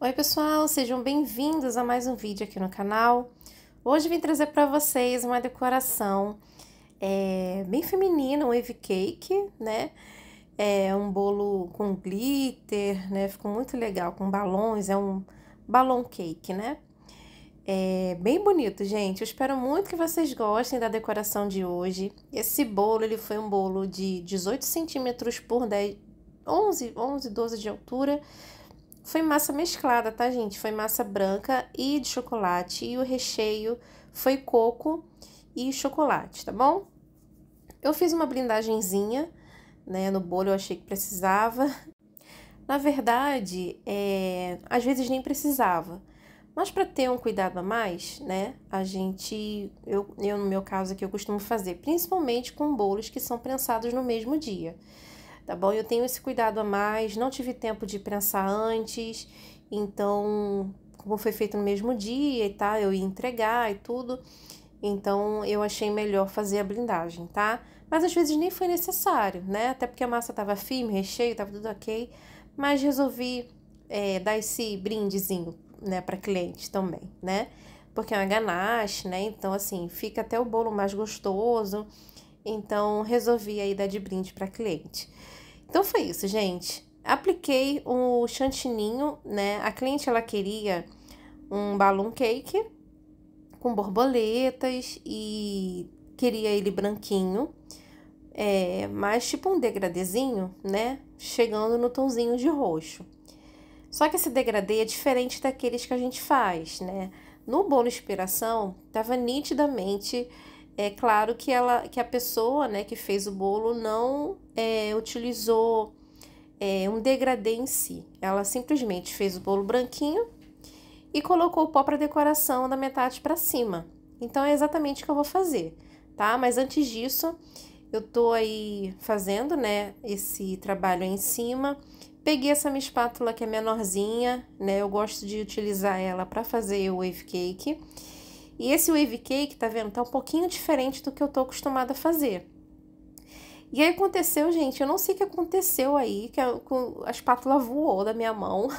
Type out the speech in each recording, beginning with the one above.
Oi pessoal, sejam bem-vindos a mais um vídeo aqui no canal. Hoje vim trazer para vocês uma decoração é, bem feminina, um wave cake, né? É um bolo com glitter, né? Ficou muito legal, com balões, é um balão cake, né? É bem bonito, gente. Eu espero muito que vocês gostem da decoração de hoje. Esse bolo, ele foi um bolo de 18 centímetros por 10, 11, 11, 12 de altura foi massa mesclada, tá, gente? Foi massa branca e de chocolate. E o recheio foi coco e chocolate, tá bom? Eu fiz uma blindagenzinha, né, no bolo, eu achei que precisava. Na verdade, é, às vezes nem precisava. Mas para ter um cuidado a mais, né, a gente, eu, eu no meu caso aqui, eu costumo fazer, principalmente com bolos que são prensados no mesmo dia tá bom? Eu tenho esse cuidado a mais, não tive tempo de pensar antes, então, como foi feito no mesmo dia e tal, eu ia entregar e tudo, então eu achei melhor fazer a blindagem, tá? Mas às vezes nem foi necessário, né? Até porque a massa tava firme, recheio, tava tudo ok, mas resolvi é, dar esse brindezinho, né, para cliente também, né? Porque é uma ganache, né? Então, assim, fica até o bolo mais gostoso. Então, resolvi aí dar de brinde para cliente. Então, foi isso, gente. Apliquei o chantininho, né? A cliente, ela queria um balloon cake com borboletas e queria ele branquinho. É, mas tipo um degradezinho, né? Chegando no tonzinho de roxo. Só que esse degradê é diferente daqueles que a gente faz, né? No bolo inspiração, tava nitidamente é claro que ela que a pessoa né, que fez o bolo não é, utilizou é, um degradê em si. Ela simplesmente fez o bolo branquinho e colocou o pó para decoração da metade para cima. Então é exatamente o que eu vou fazer, tá? Mas antes disso, eu tô aí fazendo, né, esse trabalho aí em cima. Peguei essa minha espátula que é menorzinha, né? Eu gosto de utilizar ela para fazer o wave cake. E esse wave cake, tá vendo? Tá um pouquinho diferente do que eu tô acostumada a fazer. E aí aconteceu, gente, eu não sei o que aconteceu aí, que a, a espátula voou da minha mão.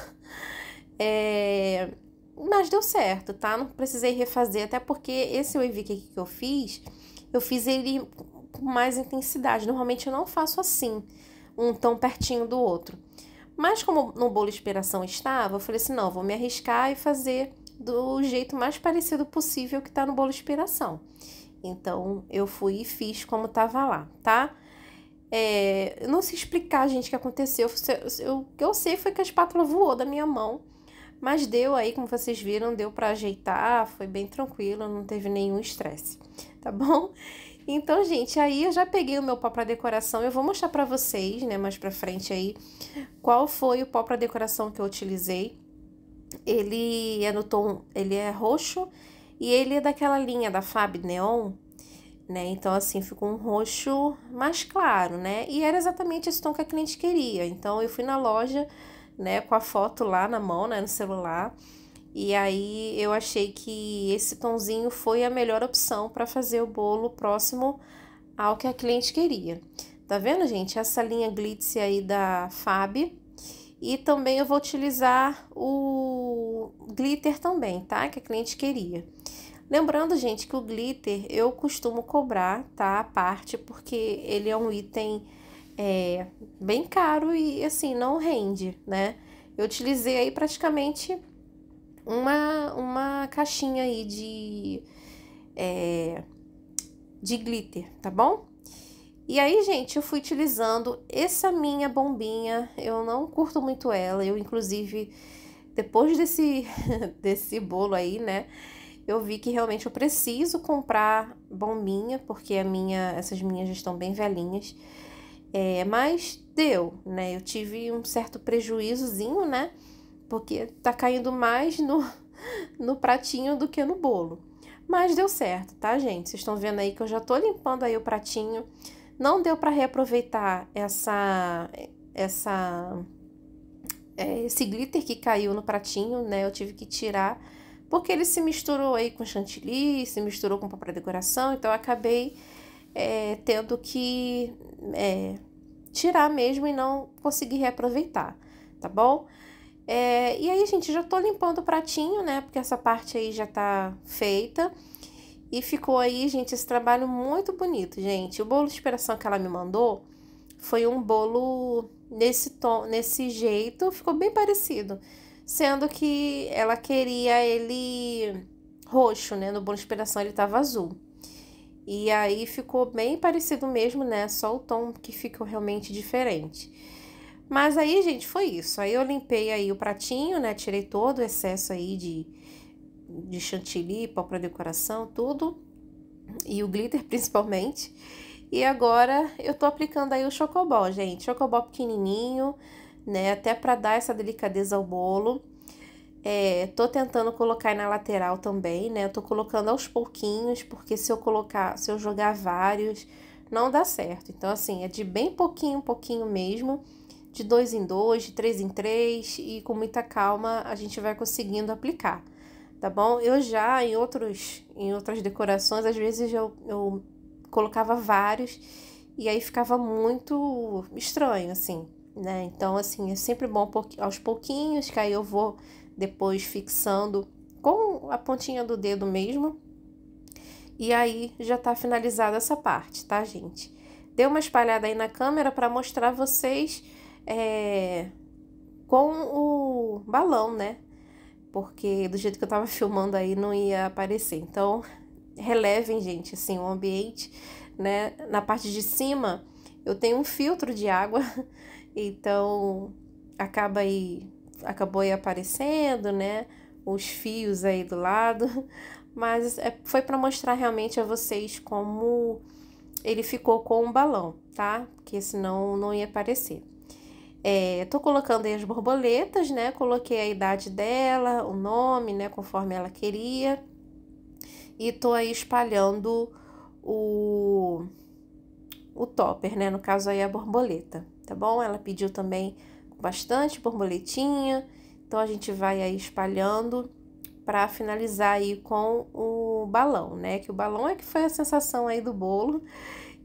É, mas deu certo, tá? Não precisei refazer, até porque esse wave cake que eu fiz, eu fiz ele com mais intensidade. Normalmente eu não faço assim, um tão pertinho do outro. Mas como no bolo inspiração estava, eu falei assim, não, vou me arriscar e fazer do jeito mais parecido possível que tá no bolo inspiração. Então, eu fui e fiz como tava lá, tá? É, eu não sei explicar, gente, o que aconteceu. O que eu sei foi que a espátula voou da minha mão. Mas deu aí, como vocês viram, deu para ajeitar, foi bem tranquilo, não teve nenhum estresse, tá bom? Então, gente, aí eu já peguei o meu pó para decoração, eu vou mostrar para vocês, né, mais para frente aí, qual foi o pó para decoração que eu utilizei ele é no tom, ele é roxo e ele é daquela linha da Fab Neon, né? Então assim, ficou um roxo mais claro, né? E era exatamente esse tom que a cliente queria. Então eu fui na loja, né, com a foto lá na mão, né, no celular. E aí eu achei que esse tonzinho foi a melhor opção para fazer o bolo próximo ao que a cliente queria. Tá vendo, gente? Essa linha glitz aí da Fab, e também eu vou utilizar o glitter também, tá? Que a cliente queria. Lembrando, gente, que o glitter eu costumo cobrar, tá? A parte, porque ele é um item é, bem caro e, assim, não rende, né? Eu utilizei aí praticamente uma, uma caixinha aí de, é, de glitter, tá bom? E aí, gente, eu fui utilizando essa minha bombinha. Eu não curto muito ela. Eu, inclusive, depois desse, desse bolo aí, né? Eu vi que realmente eu preciso comprar bombinha, porque a minha, essas minhas já estão bem velhinhas. É, mas deu, né? Eu tive um certo prejuízozinho, né? Porque tá caindo mais no, no pratinho do que no bolo. Mas deu certo, tá, gente? Vocês estão vendo aí que eu já tô limpando aí o pratinho não deu para reaproveitar essa essa é, esse glitter que caiu no pratinho, né? Eu tive que tirar porque ele se misturou aí com chantilly, se misturou com papel decoração, então eu acabei é, tendo que é, tirar mesmo e não conseguir reaproveitar, tá bom? É, e aí, gente, já tô limpando o pratinho, né? Porque essa parte aí já tá feita. E ficou aí, gente, esse trabalho muito bonito, gente. O bolo de inspiração que ela me mandou foi um bolo nesse tom, nesse jeito, ficou bem parecido. Sendo que ela queria ele roxo, né? No bolo de inspiração ele tava azul. E aí ficou bem parecido mesmo, né? Só o tom que ficou realmente diferente. Mas aí, gente, foi isso. Aí eu limpei aí o pratinho, né? Tirei todo o excesso aí de, de chantilly, pó para decoração, tudo. E o glitter principalmente. E agora eu tô aplicando aí o chocobol, gente. Chocobol pequenininho, né? Até para dar essa delicadeza ao bolo. É, tô tentando colocar na lateral também, né? tô colocando aos pouquinhos, porque se eu colocar, se eu jogar vários, não dá certo. Então, assim, é de bem pouquinho, pouquinho mesmo, de dois em dois, de três em três, e com muita calma a gente vai conseguindo aplicar tá bom? Eu já em outros em outras decorações, às vezes eu, eu colocava vários e aí ficava muito estranho assim, né? Então assim, é sempre bom aos pouquinhos, que aí eu vou depois fixando com a pontinha do dedo mesmo. E aí já tá finalizada essa parte, tá, gente? Dei uma espalhada aí na câmera para mostrar vocês é, com o balão, né? porque do jeito que eu tava filmando aí não ia aparecer. Então, relevem, gente, assim, o ambiente, né? Na parte de cima, eu tenho um filtro de água, então acaba aí acabou aí aparecendo, né? Os fios aí do lado, mas é, foi para mostrar realmente a vocês como ele ficou com o balão, tá? Porque senão não ia aparecer. É, tô colocando aí as borboletas, né? Coloquei a idade dela, o nome, né? Conforme ela queria. E tô aí espalhando o, o topper, né? No caso aí a borboleta, tá bom? Ela pediu também bastante borboletinha. Então a gente vai aí espalhando para finalizar aí com o balão, né? Que o balão é que foi a sensação aí do bolo.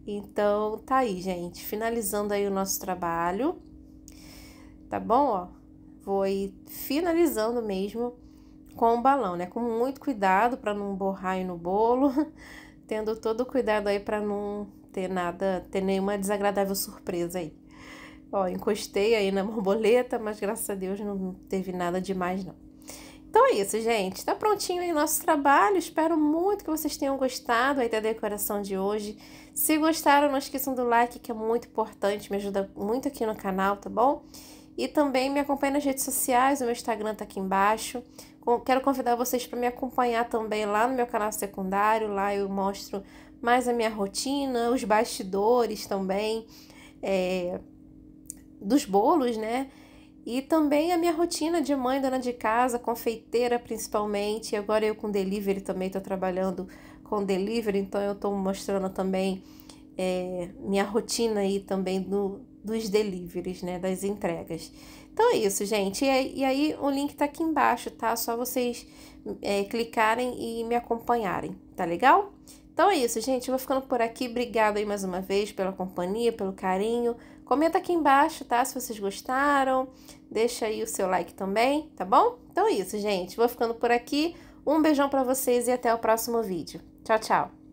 Então tá aí, gente, finalizando aí o nosso trabalho tá bom? Ó, vou aí finalizando mesmo com o balão, né? Com muito cuidado para não borrar no bolo, tendo todo cuidado aí para não ter nada, ter nenhuma desagradável surpresa aí. Ó, encostei aí na borboleta, mas graças a Deus não teve nada demais não. Então é isso, gente. Tá prontinho aí nosso trabalho. Espero muito que vocês tenham gostado aí da decoração de hoje. Se gostaram, não esqueçam do like, que é muito importante, me ajuda muito aqui no canal, tá bom? E também me acompanhe nas redes sociais, o meu Instagram está aqui embaixo. Quero convidar vocês para me acompanhar também lá no meu canal secundário. Lá eu mostro mais a minha rotina, os bastidores também é, dos bolos, né? E também a minha rotina de mãe, dona de casa, confeiteira principalmente. Agora eu com delivery também estou trabalhando com delivery, então eu estou mostrando também é, minha rotina aí também do, dos deliveries, né? Das entregas. Então é isso, gente. E, aí o link tá aqui embaixo, tá? Só vocês é, clicarem e me acompanharem, tá legal? Então é isso, gente. Eu vou ficando por aqui. Obrigada aí mais uma vez pela companhia, pelo carinho. Comenta aqui embaixo, tá? Se vocês gostaram. Deixa aí o seu like também, tá bom? Então é isso, gente. Vou ficando por aqui. Um beijão para vocês e até o próximo vídeo. Tchau, tchau.